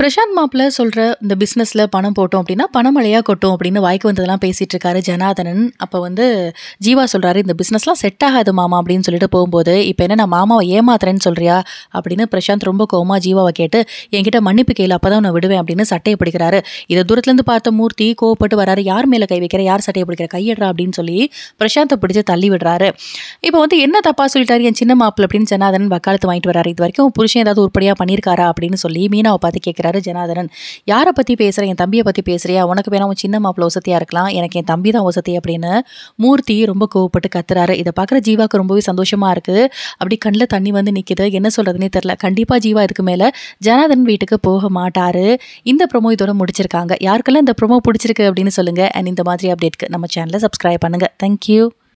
பிரசாந்த் மாப்பில் சொல்கிற இந்த பிஸ்னஸில் பணம் போட்டோம் அப்படின்னா பணம் மழையாக கொட்டும் அப்படின்னு வாய்க்கு வந்ததெல்லாம் பேசிகிட்டு இருக்காரு ஜனாதனன் அப்போ வந்து ஜீவா சொல்கிறாரு இந்த பிஸ்னஸ்லாம் செட் ஆகாது மாமா அப்படின்னு சொல்லிட்டு போகும்போது இப்போ என்ன நான் மாமாவை ஏமாத்துறேன்னு சொல்கிறியா அப்படின்னு பிரசாந்த் ரொம்ப கோமா ஜீவாவை கேட்டு என்கிட்ட மன்னிப்பு கையில் அப்போ தான் உன்னை விடுவேன் அப்படின்னு சட்டையை பிடிக்கிறாரு இதை தூரத்துலேருந்து பார்த்த மூர்த்தி கோவப்பட்டு வராரு யார் மேலே கை வைக்கிற யார் சட்டையை பிடிக்கிற கையிடுறா அப்படின்னு சொல்லி பிரசாந்தை பிடிச்சி தள்ளி விடுறாரு இப்போ வந்து என்ன தப்பாக சொல்லிட்டாரு என் சின்ன மாப்பிள்ள அப்படின்னு ஜனாதனன் வக்காலத்து வாங்கிட்டு வராரு இது வரைக்கும் புருஷன் ஏதாவது உருப்படியாக பண்ணியிருக்காரா அப்படின்னு சொல்லி மீனாவை பார்த்து கேட்குறாரு கேட்குறாரு ஜனாதனன் யாரை பற்றி பேசுகிற என் தம்பியை பற்றி பேசுகிறியா உனக்கு வேணா உன் சின்ன மாப்பிள்ள வசதியாக இருக்கலாம் எனக்கு என் தம்பி தான் வசதி அப்படின்னு மூர்த்தி ரொம்ப கோவப்பட்டு கத்துறாரு இதை பார்க்குற ஜீவாவுக்கு ரொம்பவே சந்தோஷமாக இருக்குது அப்படி கண்ணில் தண்ணி வந்து நிற்கிது என்ன சொல்கிறதுனே தெரில கண்டிப்பாக ஜீவா இதுக்கு மேலே ஜனாதன் வீட்டுக்கு போக மாட்டார் இந்த ப்ரொமோ இதோட முடிச்சிருக்காங்க யாருக்கெல்லாம் இந்த ப்ரொமோ பிடிச்சிருக்கு அப்படின்னு சொல்லுங்கள் அண்ட் இந்த மாதிரி அப்டேட்க்கு நம்ம சேனலை சப்ஸ்கிரைப் பண்ணுங்கள் தேங்க்யூ